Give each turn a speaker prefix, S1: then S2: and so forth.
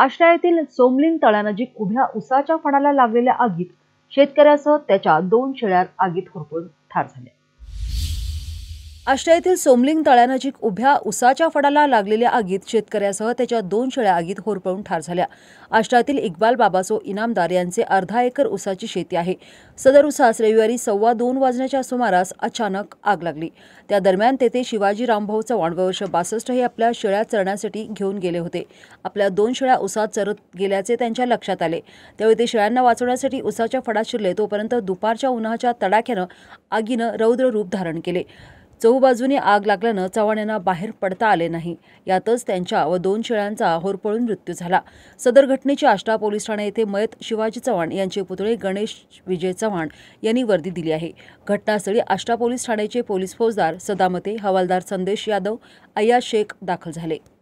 S1: येथील सोमलिंग तळ्यानजीक उभ्या उसाच्या फणाला लागलेल्या आगीत शेतकऱ्यासह त्याच्या दोन शेळ्या आगीत होरपळून
S2: ठार झाल्या आष्टा येथील सोमलिंग तळ्यानजीक उभ्या उसाच्या फडाला लागलेल्या आगीत शेतकऱ्यासह त्याच्या दोन शेळ्या आगीत होरपळून ठार झाल्या आष्टातील इक्बाल बाबासो इनामदार यांचे अर्धा एकर उसाची शेती आहे सदर उसास रविवारी सव्वा दोन वाजण्याच्या सुमारास अचानक आग लागली त्या दरम्यान तेथे शिवाजी रामभाऊ चव्हाण वर्ष बासष्ट हे आपल्या शेळ्या चरण्यासाठी घेऊन गेले होते आपल्या दोन शेळ्या उसात चरत गेल्याचे त्यांच्या लक्षात आले त्यावेळी ते शेळ्यांना वाचवण्यासाठी उसाच्या फडात शिरले तोपर्यंत दुपारच्या उन्हाच्या तडाख्यानं आगीनं रौद्र रूप धारण केले चहूबाजूने आग लागल्यानं चव्हाण यांना बाहेर पडता आले नाही यातच त्यांच्या व दोन शेळ्यांचा होरपळून मृत्यू झाला सदर घटनेची आष्टा पोलीस ठाणे येथे मयत शिवाजी चव्हाण यांचे पुतळे गणेश विजय चव्हाण यांनी वर्दी दिली आहे घटनास्थळी आष्टा पोलीस ठाण्याचे पोलीस फौजदार सदामते हवालदार संदेश यादव अय्या शेख दाखल झाले